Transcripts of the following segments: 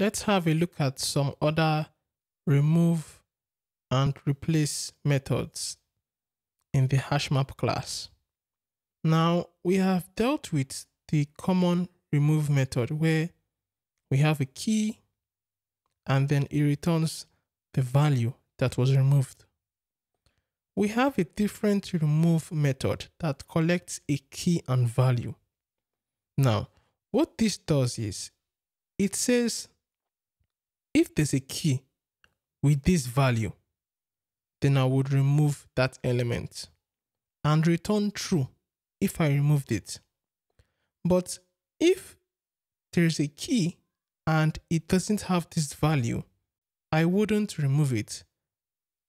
Let's have a look at some other remove and replace methods in the hashmap class. Now we have dealt with the common remove method where we have a key and then it returns the value that was removed. We have a different remove method that collects a key and value. Now, what this does is it says if there's a key with this value, then I would remove that element and return true if I removed it. But if there's a key and it doesn't have this value, I wouldn't remove it.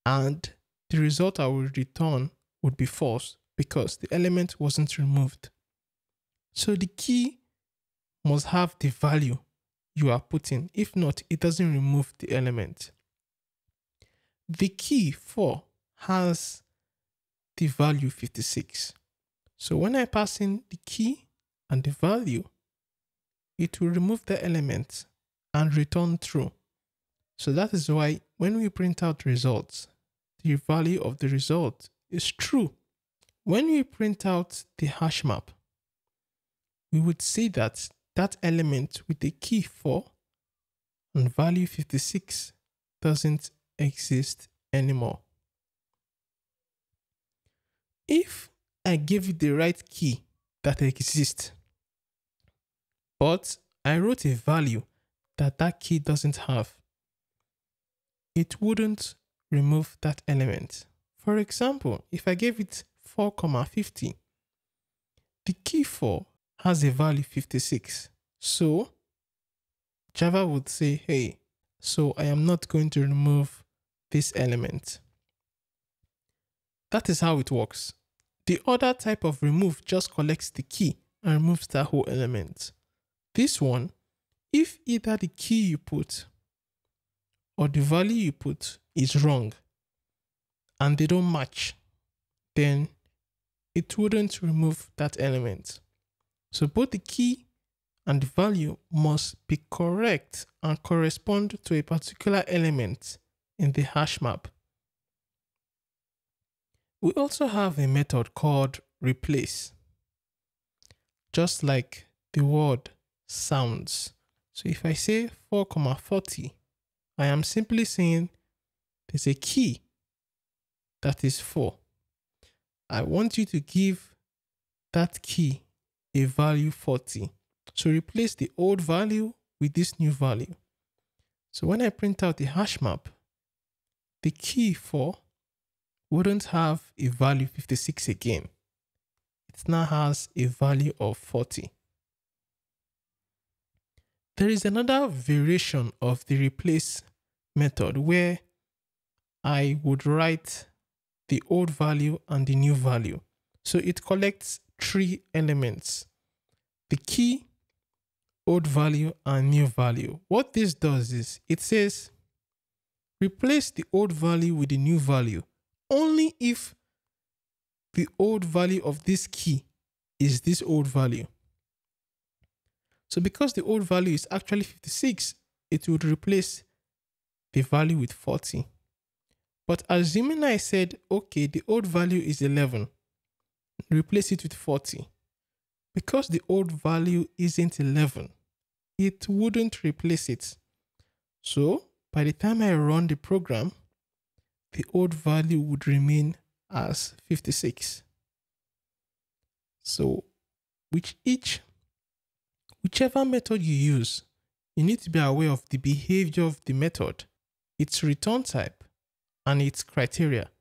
And the result I would return would be false because the element wasn't removed. So the key must have the value you are putting. If not, it doesn't remove the element. The key 4 has the value 56. So when I pass in the key and the value, it will remove the element and return true. So that is why when we print out results, the value of the result is true. When we print out the hash map, we would see that that element with the key 4 and value 56 doesn't exist anymore. If I gave it the right key that exists, but I wrote a value that that key doesn't have, it wouldn't remove that element. For example, if I gave it 4, comma 50, the key 4 has a value 56. So Java would say, hey, so I am not going to remove this element. That is how it works. The other type of remove just collects the key and removes that whole element. This one, if either the key you put or the value you put is wrong and they don't match, then it wouldn't remove that element. So both the key and the value must be correct and correspond to a particular element in the hash map. We also have a method called replace, just like the word sounds. So if I say 4, comma 40, I am simply saying there's a key that is 4. I want you to give that key a value 40. So replace the old value with this new value. So when I print out the hash map, the key 4 wouldn't have a value 56 again. It now has a value of 40. There is another variation of the replace method where I would write the old value and the new value. So it collects three elements the key, old value, and new value. What this does is it says replace the old value with the new value only if the old value of this key is this old value. So because the old value is actually 56, it would replace the value with 40. But assuming I said, okay, the old value is 11, replace it with 40. Because the old value isn't 11, it wouldn't replace it. So by the time I run the program, the old value would remain as 56. So which each whichever method you use, you need to be aware of the behavior of the method, its return type, and its criteria.